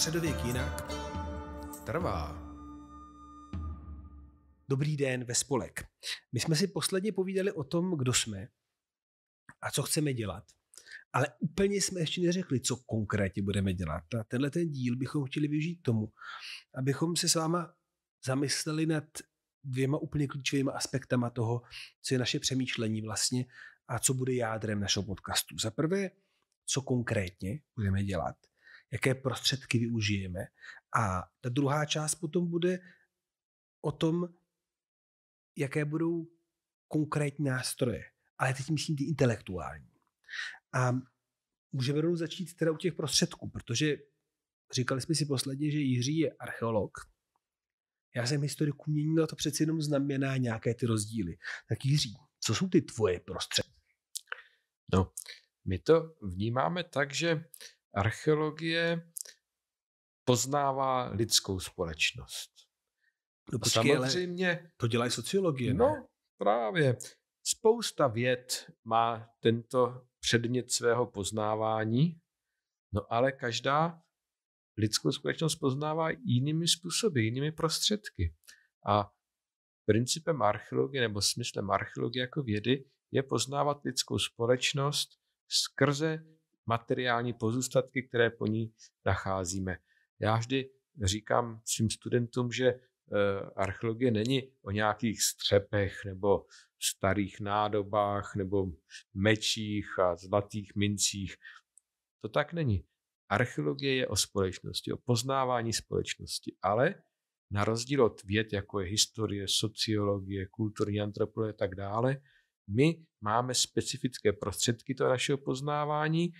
Středověk jinak trvá. Dobrý den ve spolek. My jsme si posledně povídali o tom, kdo jsme a co chceme dělat. Ale úplně jsme ještě neřekli, co konkrétně budeme dělat. A tenhle ten díl bychom chtěli využít tomu, abychom se s váma zamysleli nad dvěma úplně klíčovými aspektama toho, co je naše přemýšlení vlastně a co bude jádrem našeho podcastu. Za prvé, co konkrétně budeme dělat jaké prostředky využijeme. A ta druhá část potom bude o tom, jaké budou konkrétní nástroje. Ale teď myslím ty intelektuální. A můžeme rovnou začít teda u těch prostředků, protože říkali jsme si posledně, že Jiří je archeolog, já jsem historik umění, to přeci jenom znamená nějaké ty rozdíly. Tak Jiří, co jsou ty tvoje prostředky? No, my to vnímáme tak, že Archeologie poznává lidskou společnost. No počkej, samozřejmě, to dělají sociologie, no, ne? právě. Spousta věd má tento předmět svého poznávání, no ale každá lidskou společnost poznává jinými způsoby, jinými prostředky. A principem archeologie nebo smyslem archeologie jako vědy je poznávat lidskou společnost skrze materiální pozůstatky, které po ní nacházíme. Já vždy říkám svým studentům, že eh, archeologie není o nějakých střepech nebo starých nádobách nebo mečích a zlatých mincích. To tak není. Archeologie je o společnosti, o poznávání společnosti, ale na rozdíl od věd, jako je historie, sociologie, kulturní antropologie a tak dále, my máme specifické prostředky toho našeho poznávání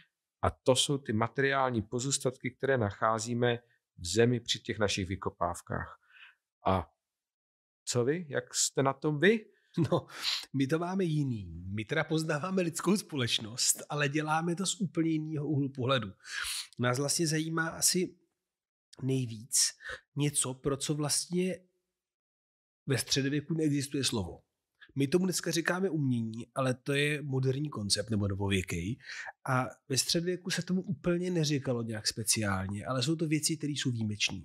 a to jsou ty materiální pozůstatky, které nacházíme v zemi při těch našich vykopávkách. A co vy? Jak jste na tom vy? No, my to máme jiný. My teda poznáváme lidskou společnost, ale děláme to z úplně jiného úhlu pohledu. Nás vlastně zajímá asi nejvíc něco, pro co vlastně ve středověku neexistuje slovo. My tomu dneska říkáme umění, ale to je moderní koncept nebo novověký. A ve středověku se tomu úplně neříkalo nějak speciálně, ale jsou to věci, které jsou výjimečné.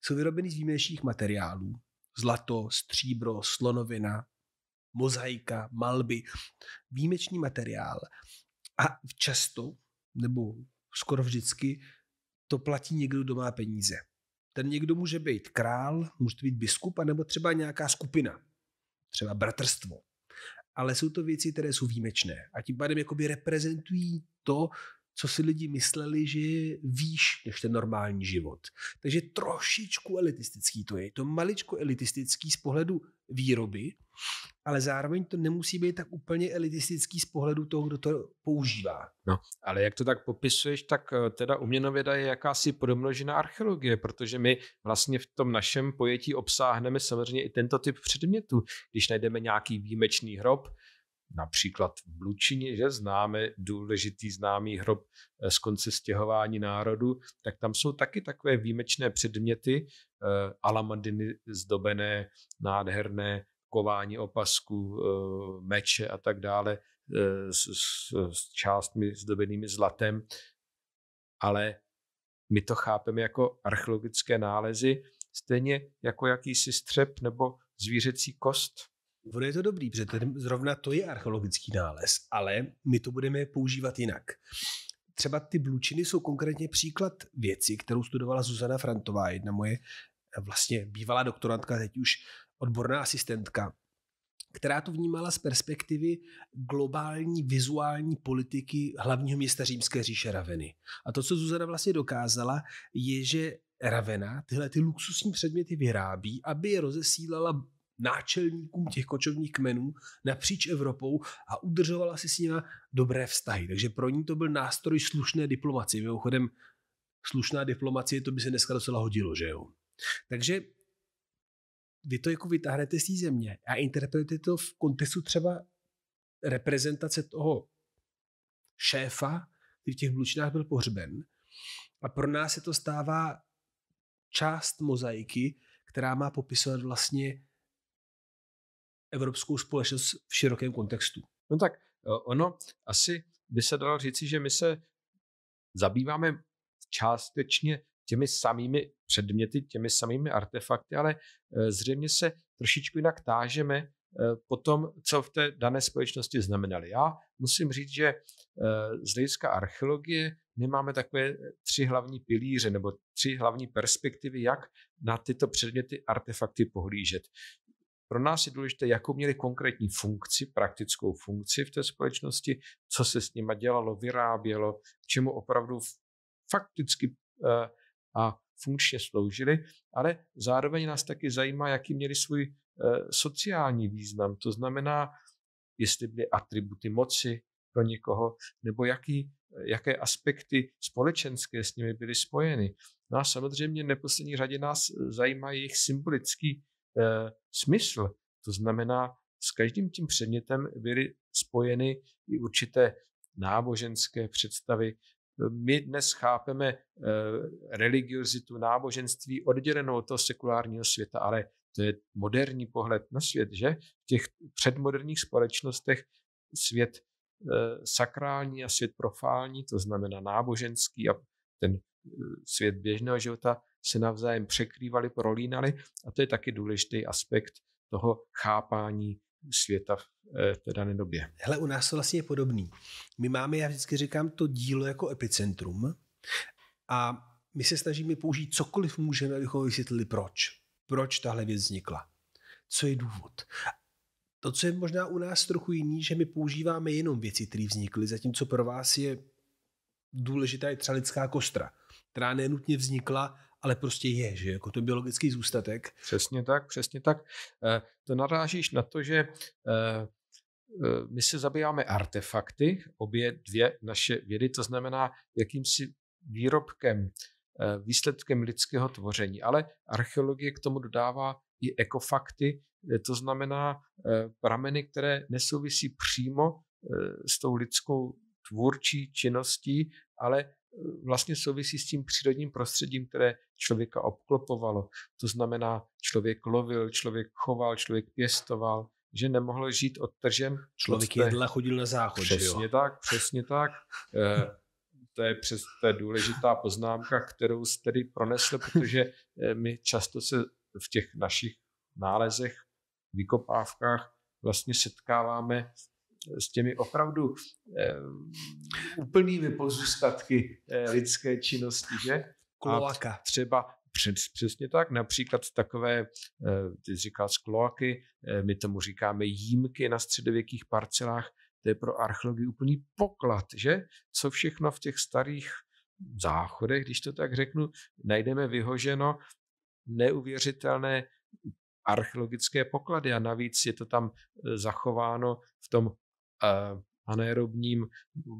Jsou vyrobeny z výjimečných materiálů. Zlato, stříbro, slonovina, mozaika, malby. Výjimečný materiál. A často, nebo skoro vždycky, to platí někdo, kdo má peníze. Ten někdo může být král, může to být biskup, nebo třeba nějaká skupina třeba bratrstvo. Ale jsou to věci, které jsou výjimečné a tím pádem jakoby reprezentují to, co si lidi mysleli, že je výš než ten normální život. Takže trošičku elitistický to je. To maličko elitistický z pohledu výroby, ale zároveň to nemusí být tak úplně elitistický z pohledu toho, kdo to používá. No, ale jak to tak popisuješ, tak eh, teda uměnověda je jakási podmnožina archeologie, protože my vlastně v tom našem pojetí obsáhneme samozřejmě i tento typ předmětu, Když najdeme nějaký výjimečný hrob, například v Blučině, že známe důležitý známý hrob eh, z konce stěhování národu, tak tam jsou taky takové výjimečné předměty, eh, alamadiny zdobené, nádherné kování opasků, eh, meče a tak dále, s, s, s částmi zdobenými zlatem, ale my to chápeme jako archeologické nálezy, stejně jako jakýsi střep nebo zvířecí kost. Ono je to dobrý, protože ten, zrovna to je archeologický nález, ale my to budeme používat jinak. Třeba ty blučiny jsou konkrétně příklad věci, kterou studovala Zuzana Frantová, jedna moje eh, vlastně bývalá doktorantka, teď už odborná asistentka, která to vnímala z perspektivy globální vizuální politiky hlavního města Římské říše Raveny. A to, co Zuzana vlastně dokázala, je, že Ravena tyhle ty luxusní předměty vyrábí, aby je rozesílala náčelníkům těch kočovních kmenů napříč Evropou a udržovala si s nimi dobré vztahy. Takže pro ní to byl nástroj slušné diplomacie. Mimochodem, slušná diplomacie, to by se dneska docela hodilo, že jo? Takže vy to jako vytáhnete z té země a interpretujete to v kontextu třeba reprezentace toho šéfa, který v těch blučinách byl pohřben. A pro nás se to stává část mozaiky, která má popisovat vlastně evropskou společnost v širokém kontextu. No tak e, ono asi by se dalo říci, že my se zabýváme částečně těmi samými předměty, těmi samými artefakty, ale e, zřejmě se trošičku jinak tážeme e, po tom, co v té dané společnosti znamenaly. Já musím říct, že z hlediska archeologie my máme takové tři hlavní pilíře nebo tři hlavní perspektivy, jak na tyto předměty artefakty pohlížet. Pro nás je důležité, jakou měli konkrétní funkci, praktickou funkci v té společnosti, co se s nima dělalo, vyrábělo, k čemu opravdu fakticky eh, a funkčně sloužili, ale zároveň nás taky zajímá, jaký měli svůj eh, sociální význam. To znamená, jestli byly atributy moci pro někoho, nebo jaký, jaké aspekty společenské s nimi byly spojeny. No a samozřejmě v neposlední řadě nás eh, zajímá jejich symbolický Eh, smysl. To znamená, s každým tím předmětem byly spojeny i určité náboženské představy. My dnes chápeme eh, religiozitu náboženství oddělenou od toho sekulárního světa, ale to je moderní pohled na svět, že? V těch předmoderních společnostech svět eh, sakrální a svět profální, to znamená náboženský a ten eh, svět běžného života se navzájem překrývali, prolínaly a to je taky důležitý aspekt toho chápání světa eh, v té dané době. Hele, u nás to vlastně je podobný. My máme, já vždycky říkám, to dílo jako epicentrum a my se snažíme použít cokoliv můžeme, abychom vysvětlili proč. Proč tahle věc vznikla. Co je důvod. To, co je možná u nás trochu jiný, že my používáme jenom věci, které vznikly, zatímco pro vás je důležitá je třeba lidská kostra, která nenutně vznikla, ale prostě je, že jako to biologický zůstatek. Přesně tak, přesně tak. Eh, to narážíš na to, že eh, eh, my se zabýváme artefakty, obě dvě naše vědy, to znamená jakýmsi výrobkem, výsledkem lidského tvoření. Ale archeologie k tomu dodává i ekofakty, to znamená prameny, které nesouvisí přímo s tou lidskou tvůrčí činností, ale e, vlastně souvisí s tím přírodním prostředím, které člověka obklopovalo. To znamená, člověk lovil, člověk choval, člověk pěstoval, že nemohl žít od tržem. Člověk jedla chodil na záchod. Přesně jo? tak, přesně tak. E, to je přes to je důležitá poznámka, kterou jste tedy pronesl, protože e, my často se v těch našich nálezech, vykopávkách vlastně setkáváme s těmi opravdu eh, úplnými pozůstatky eh, lidské činnosti, že? Kloaka. A třeba přes, přesně tak, například takové, eh, ty říkal z kloaky, eh, my tomu říkáme jímky na středověkých parcelách, to je pro archeologii úplný poklad, že? Co všechno v těch starých záchodech, když to tak řeknu, najdeme vyhoženo neuvěřitelné archeologické poklady a navíc je to tam eh, zachováno v tom anaerobním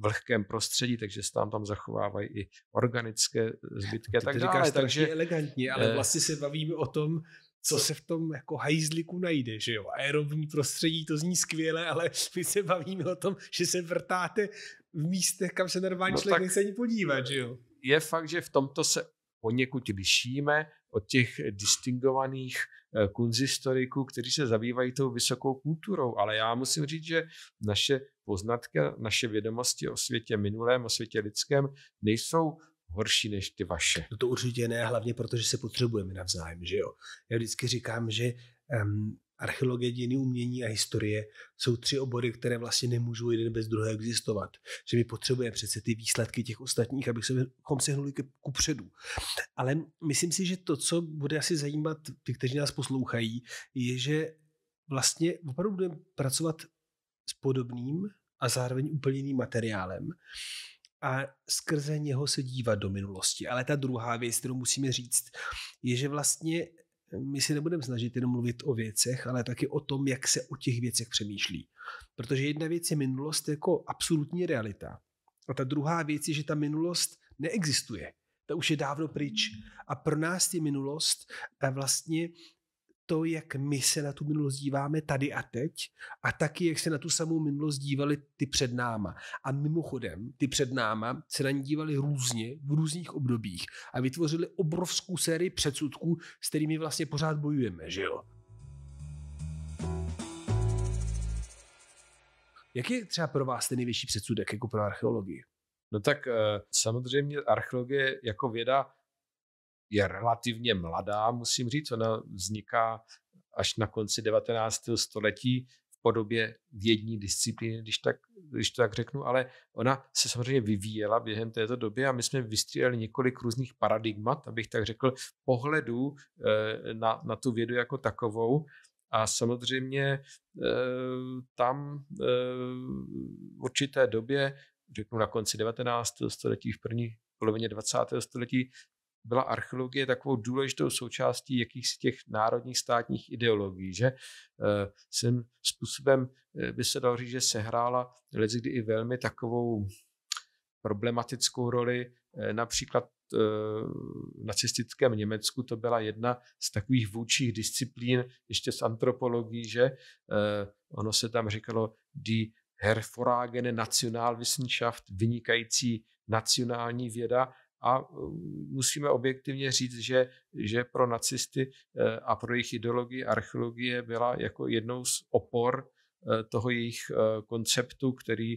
vlhkém prostředí, takže se tam tam zachovávají i organické zbytky a tak dále. Takže elegantně, ale uh, vlastně se bavíme o tom, co se v tom jako hajzliku najde, že jo? Aerobní prostředí, to zní skvěle, ale my se bavíme o tom, že se vrtáte v místech, kam se normální no člověk nechce ani podívat, že jo? Je fakt, že v tomto se poněkud lišíme od těch distingovaných eh, kunzistoriků, kteří se zabývají tou vysokou kulturou. Ale já musím říct, že naše poznatky, naše vědomosti o světě minulém, o světě lidském nejsou horší než ty vaše. No to určitě ne, hlavně protože se potřebujeme navzájem, že jo. Já vždycky říkám, že um, archeologie, dějiny umění a historie jsou tři obory, které vlastně nemůžou jeden bez druhého existovat. Že my potřebujeme přece ty výsledky těch ostatních, abychom se hnuli ku předu. Ale myslím si, že to, co bude asi zajímat ty, kteří nás poslouchají, je, že vlastně opravdu budeme pracovat s podobným a zároveň úplně jiným materiálem a skrze něho se dívat do minulosti. Ale ta druhá věc, kterou musíme říct, je, že vlastně my si nebudeme snažit jenom mluvit o věcech, ale taky o tom, jak se o těch věcech přemýšlí. Protože jedna věc je minulost jako absolutní realita. A ta druhá věc je, že ta minulost neexistuje. Ta už je dávno pryč. A pro nás je minulost eh, vlastně to, jak my se na tu minulost díváme tady a teď a taky, jak se na tu samou minulost dívali ty před náma. A mimochodem, ty před náma se na ní dívali různě, v různých obdobích a vytvořili obrovskou sérii předsudků, s kterými vlastně pořád bojujeme, že jo? Jaký je třeba pro vás ten největší předsudek jako pro archeologii? No tak eh, samozřejmě archeologie jako věda je relativně mladá, musím říct. Ona vzniká až na konci 19. století v podobě vědní disciplíny, když, tak, když to tak řeknu, ale ona se samozřejmě vyvíjela během této doby a my jsme vystřídali několik různých paradigmat, abych tak řekl, pohledů eh, na, na tu vědu jako takovou. A samozřejmě eh, tam eh, v určité době, řeknu na konci 19. století, v první polovině 20. století, byla archeologie takovou důležitou součástí jakýchsi těch národních státních ideologií, že eh, svým způsobem eh, by se dalo říct, že sehrála kdy i velmi takovou problematickou roli. Eh, například v nacistickém Německu to byla jedna z takových vůčích disciplín ještě z antropologií, že ono se tam říkalo die Herforagene Nationalwissenschaft, vynikající nacionální věda, a eh, musíme objektivně říct, že, že pro nacisty eh, a pro jejich ideologii archeologie byla jako jednou z opor eh, toho jejich konceptu, který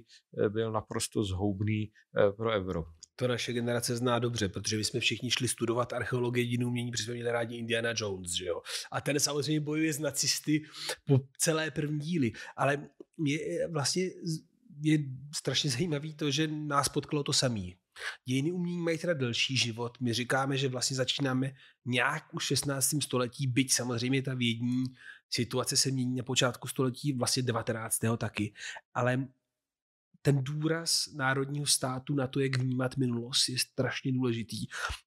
byl naprosto zhoubný pro Evropu. To naše generace zná dobře, protože my jsme všichni šli studovat archeologii dějin umění, protože jsme měli rádi Indiana Jones, že jo. A ten samozřejmě bojuje s nacisty po celé první díly, ale mě vlastně je strašně zajímavý to, že nás potkalo to samý Dějiny umění mají teda delší život. My říkáme, že vlastně začínáme nějak už 16. století, byť samozřejmě ta vědní situace se mění na počátku století, vlastně 19. taky. Ale ten důraz národního státu na to, jak vnímat minulost, je strašně důležitý.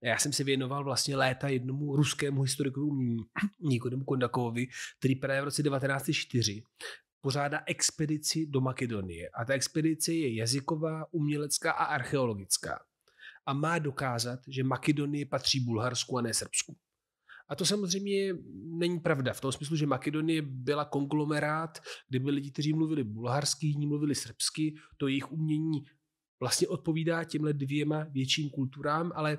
Já jsem se věnoval vlastně léta jednomu ruskému historikovi umění, Nikodemu Kondakovovi, který právě v roce 1904 pořádá expedici do Makedonie. A ta expedice je jazyková, umělecká a archeologická. A má dokázat, že Makedonie patří Bulharsku a ne Srbsku. A to samozřejmě není pravda v tom smyslu, že Makedonie byla konglomerát, kde byli lidi, kteří mluvili bulharsky, jiní mluvili srbsky, to jejich umění vlastně odpovídá těmhle dvěma větším kulturám, ale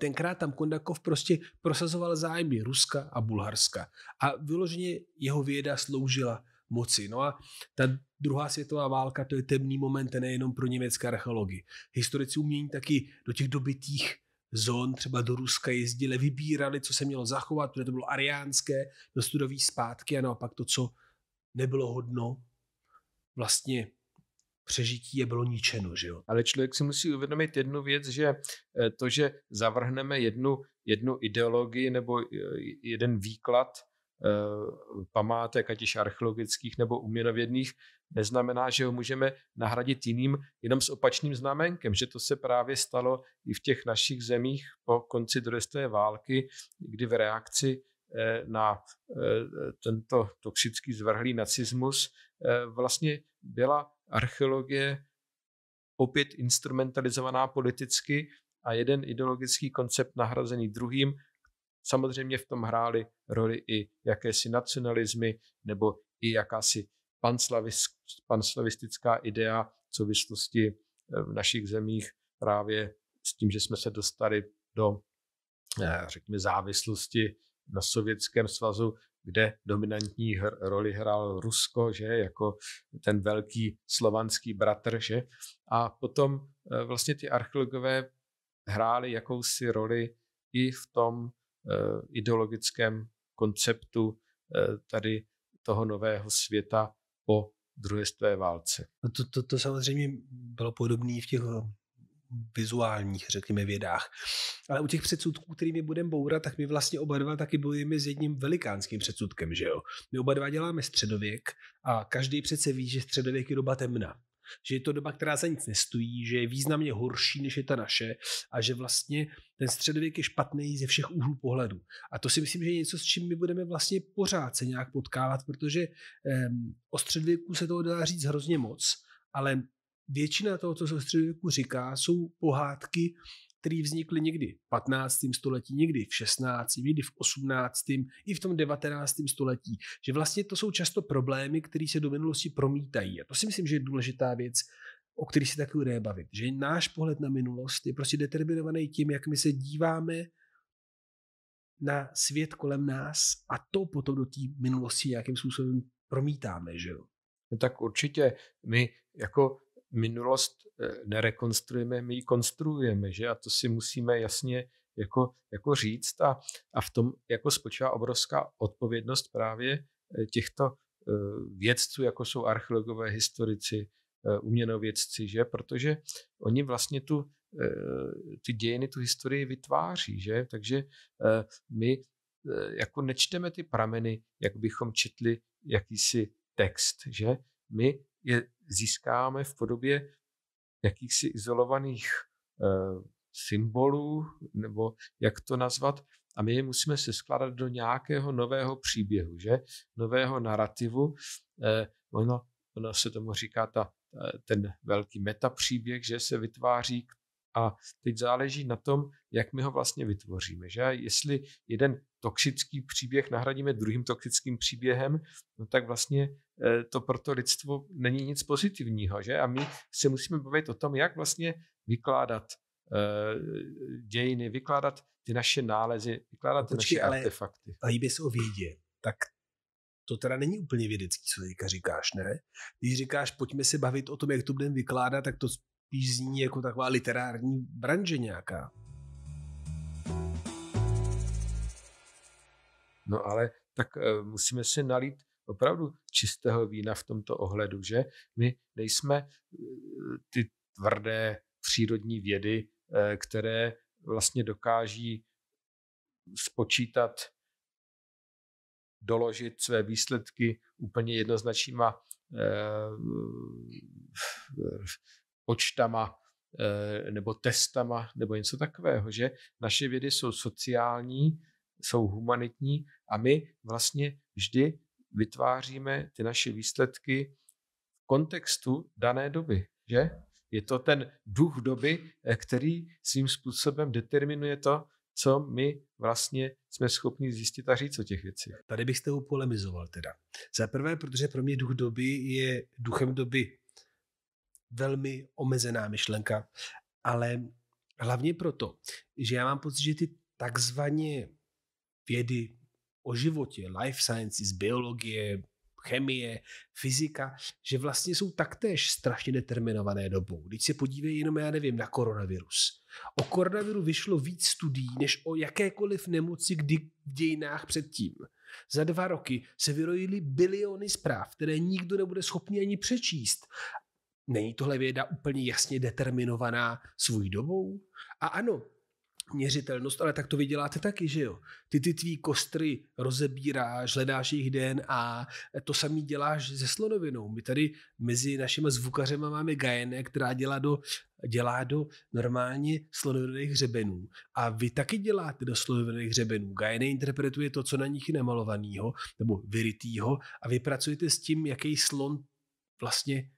tenkrát tam Kondakov prostě prosazoval zájmy Ruska a Bulharska. A vyloženě jeho věda sloužila moci. No a ta druhá světová válka, to je temný moment nejenom pro německé archeologii. Historici umění taky do těch dobitých zón, třeba do Ruska jezdili, vybírali, co se mělo zachovat, protože to bylo ariánské, do studový zpátky a naopak to, co nebylo hodno, vlastně přežití je bylo ničeno. Že jo? Ale člověk si musí uvědomit jednu věc, že eh, to, že zavrhneme jednu, jednu ideologii nebo eh, jeden výklad Eh, památek, ať již archeologických nebo uměnovědných, neznamená, že ho můžeme nahradit jiným jenom s opačným znamenkem, že to se právě stalo i v těch našich zemích po konci druhé války, kdy v reakci eh, na eh, tento toxický zvrhlý nacismus vlastně byla archeologie opět instrumentalizovaná politicky a jeden ideologický koncept nahrazený druhým Samozřejmě v tom hrály roli i jakési nacionalismy nebo i jakási panslavistická idea v souvislosti eh, v našich zemích právě s tím, že jsme se dostali do, eh, řekněme, závislosti na Sovětském svazu, kde dominantní hr, roli hrál Rusko, že jako ten velký slovanský bratr, že a potom eh, vlastně ty archeologové hráli jakousi roli i v tom Eh, ideologickém konceptu eh, tady toho nového světa po druhé světové válce. No to, to, to samozřejmě bylo podobné v těch eh, vizuálních, řekněme, vědách. Ale u těch předsudků, kterými budeme bourat, tak my vlastně oba dva taky bojujeme s jedním velikánským předsudkem, že jo? My oba dva děláme středověk a každý přece ví, že středověk je doba temna. Že je to doba, která za nic nestojí, že je významně horší, než je ta naše a že vlastně ten středověk je špatný ze všech úhlů pohledu. A to si myslím, že je něco, s čím my budeme vlastně pořád se nějak potkávat, protože um, o středověku se toho dá říct hrozně moc, ale většina toho, co se o středověku říká, jsou pohádky, které vznikly někdy v 15. století, někdy v 16., někdy v 18., i v tom 19. století. Že vlastně to jsou často problémy, které se do minulosti promítají. A to si myslím, že je důležitá věc, o který se taky bude bavit. Že náš pohled na minulost je prostě determinovaný tím, jak my se díváme na svět kolem nás a to potom do té minulosti nějakým způsobem promítáme, že jo? No tak určitě my jako minulost eh, nerekonstruujeme, my ji konstruujeme, že? A to si musíme jasně jako, jako říct a, a v tom jako spočívá obrovská odpovědnost právě eh, těchto eh, vědců, jako jsou archeologové, historici, uměnovědci, že? Protože oni vlastně tu, ty dějiny, tu historii vytváří, že? Takže my jako nečteme ty prameny, jak bychom četli jakýsi text, že? My je získáme v podobě jakýchsi izolovaných eh, symbolů, nebo jak to nazvat, a my je musíme se skládat do nějakého nového příběhu, že? Nového narrativu. E, ono, ono se tomu říká ta, eh, ten velký metapříběh, že se vytváří a teď záleží na tom, jak my ho vlastně vytvoříme, že? Jestli jeden toxický příběh nahradíme druhým toxickým příběhem, no tak vlastně Eh, to pro to lidstvo není nic pozitivního. Že? A my se musíme bavit o tom, jak vlastně vykládat eh, dějiny, vykládat ty naše nálezy, vykládat no, ty Počkej, naše ale artefakty. A by se o vědě, tak to teda není úplně vědecký, co teďka říkáš, ne? Když říkáš, pojďme se bavit o tom, jak to budeme vykládat, tak to spíš zní jako taková literární branže nějaká. No ale tak eh, musíme si nalít opravdu čistého vína v tomto ohledu, že my nejsme eh, ty tvrdé přírodní vědy, eh, které vlastně dokáží spočítat, doložit své výsledky úplně jednoznačnýma eh, počtama nebo testama nebo něco takového, že naše vědy jsou sociální, jsou humanitní a my vlastně vždy vytváříme ty naše výsledky v kontextu dané doby, že? Je to ten duch doby, eh, který svým způsobem determinuje to, co my vlastně jsme schopni zjistit a říct o těch věcech. Tady bych s tebou polemizoval teda. Za prvé, protože pro mě duch doby je duchem doby velmi omezená myšlenka, ale hlavně proto, že já mám pocit, že ty takzvaně vědy, o životě, life sciences, biologie, chemie, fyzika, že vlastně jsou taktéž strašně determinované dobou. Když se podívej jenom, já nevím, na koronavirus. O koronaviru vyšlo víc studií, než o jakékoliv nemoci kdy v dějinách předtím. Za dva roky se vyrojily biliony zpráv, které nikdo nebude schopný ani přečíst. Není tohle věda úplně jasně determinovaná svou dobou? A ano, měřitelnost, ale tak to vy děláte taky, že jo? Ty ty tvý kostry rozebíráš, hledáš jejich a to samý děláš se slonovinou. My tady mezi našimi zvukařema máme Gajene, která dělá do, dělá do normálně slonovinových hřebenů. A vy taky děláte do slonovinových hřebenů. Gajene interpretuje to, co na nich je namalovanýho nebo vyrytýho a vy pracujete s tím, jaký slon vlastně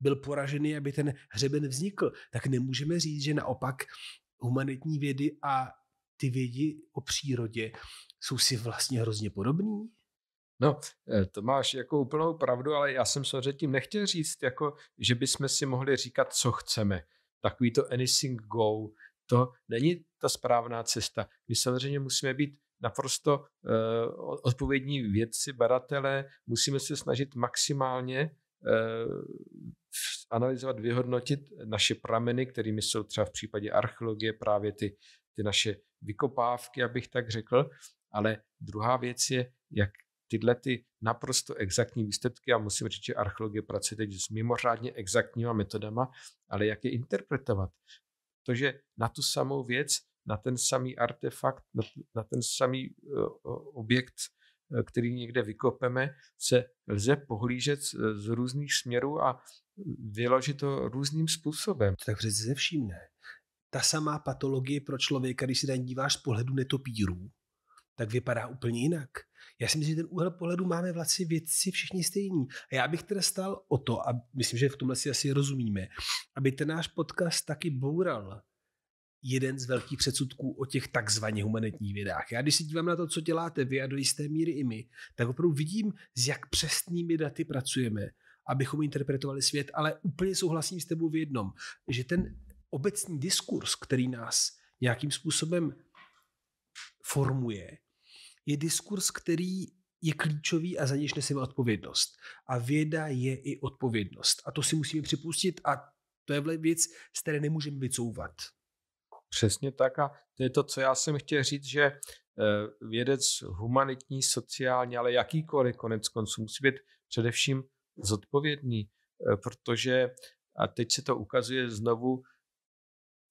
byl poražený, aby ten hřeben vznikl, tak nemůžeme říct, že naopak humanitní vědy a ty vědy o přírodě jsou si vlastně hrozně podobní. No, eh, to máš jako úplnou pravdu, ale já jsem samozřejmě tím nechtěl říct, jako, že bychom si mohli říkat, co chceme. Takový to anything go, to není ta správná cesta. My samozřejmě musíme být naprosto uh, odpovědní vědci, badatelé, musíme se snažit maximálně uh, analyzovat, vyhodnotit naše prameny, kterými jsou třeba v případě archeologie právě ty, ty naše vykopávky, abych tak řekl. Ale druhá věc je, jak tyhle ty naprosto exaktní výsledky, a musím říct, že archeologie pracuje teď s mimořádně exaktníma metodama, ale jak je interpretovat. To, že na tu samou věc, na ten samý artefakt, na, na ten samý uh, objekt Eh, který někde vykopeme, se lze pohlížet z, různých směrů a vyložit to různým způsobem. To tak přece ze vším ne. Ta samá patologie pro člověka, když se na díváš z pohledu netopírů, tak vypadá úplně jinak. Já si myslím, že ten úhel pohledu máme vlastně věci všichni stejní. A já bych teda stál o to, a myslím, že v tomhle si asi rozumíme, aby ten náš podcast taky boural jeden z velkých předsudků o těch takzvaně humanitních vědách. Já když se dívám na to, co děláte vy a do jisté míry i my, tak opravdu vidím, s jak přesnými daty pracujeme, abychom interpretovali svět, ale úplně souhlasím s tebou v jednom, že ten obecný diskurs, který nás nějakým způsobem formuje, je diskurs, který je klíčový a za něž neseme odpovědnost. A věda je i odpovědnost. A to si musíme připustit a to je věc, z které nemůžeme vycouvat. Přesně tak a to je to, co já jsem chtěl říct, že eh, vědec humanitní, sociální, ale jakýkoliv konec konců musí být především zodpovědný, eh, protože, a teď se to ukazuje znovu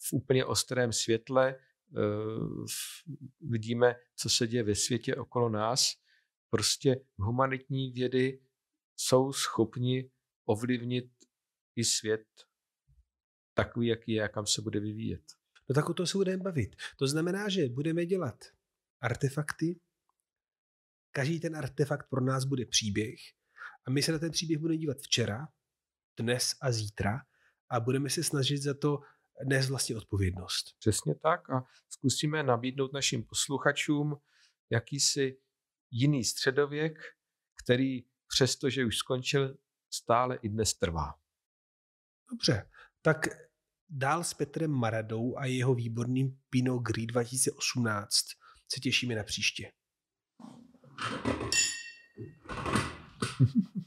v úplně ostrém světle, eh, vidíme, co se děje ve světě okolo nás, prostě humanitní vědy jsou schopni ovlivnit i svět takový, jaký je a kam se bude vyvíjet. No tak o to se budeme bavit. To znamená, že budeme dělat artefakty, každý ten artefakt pro nás bude příběh a my se na ten příběh budeme dívat včera, dnes a zítra a budeme se snažit za to dnes vlastně odpovědnost. Přesně tak a zkusíme nabídnout našim posluchačům jakýsi jiný středověk, který přestože už skončil, stále i dnes trvá. Dobře, tak Dál s Petrem Maradou a jeho výborným Pinot Gris 2018 se těšíme na příště.